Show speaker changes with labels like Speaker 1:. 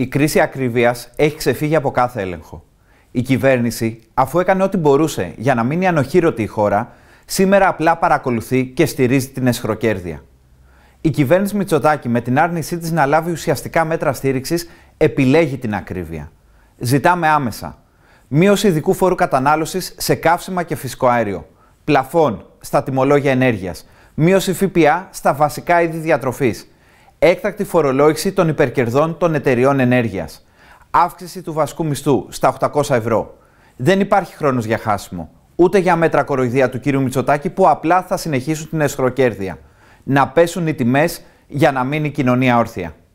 Speaker 1: Η κρίση ακρίβεια έχει ξεφύγει από κάθε έλεγχο. Η κυβέρνηση, αφού έκανε ό,τι μπορούσε για να μείνει ανοχήρωτη η χώρα, σήμερα απλά παρακολουθεί και στηρίζει την εσχροκέρδεια. Η κυβέρνηση Μητσοτάκη, με την άρνησή της να λάβει ουσιαστικά μέτρα στήριξης, επιλέγει την ακρίβεια. Ζητάμε άμεσα. Μείωση ειδικού φόρου κατανάλωσης σε καύσιμα και φυσικό αέριο. Πλαφών στα τιμολόγια ενέργειας. Μείωση ΦΠΑ στα βασικά είδη διατροφής έκτακτη φορολόγηση των υπερκερδών των εταιριών ενέργειας, αύξηση του βασικού μισθού στα 800 ευρώ. Δεν υπάρχει χρόνος για χάσιμο, ούτε για μέτρα κοροϊδία του κύριου Μητσοτάκη που απλά θα συνεχίσουν την εσχροκέρδεια. Να πέσουν οι τιμές για να μείνει η κοινωνία όρθια.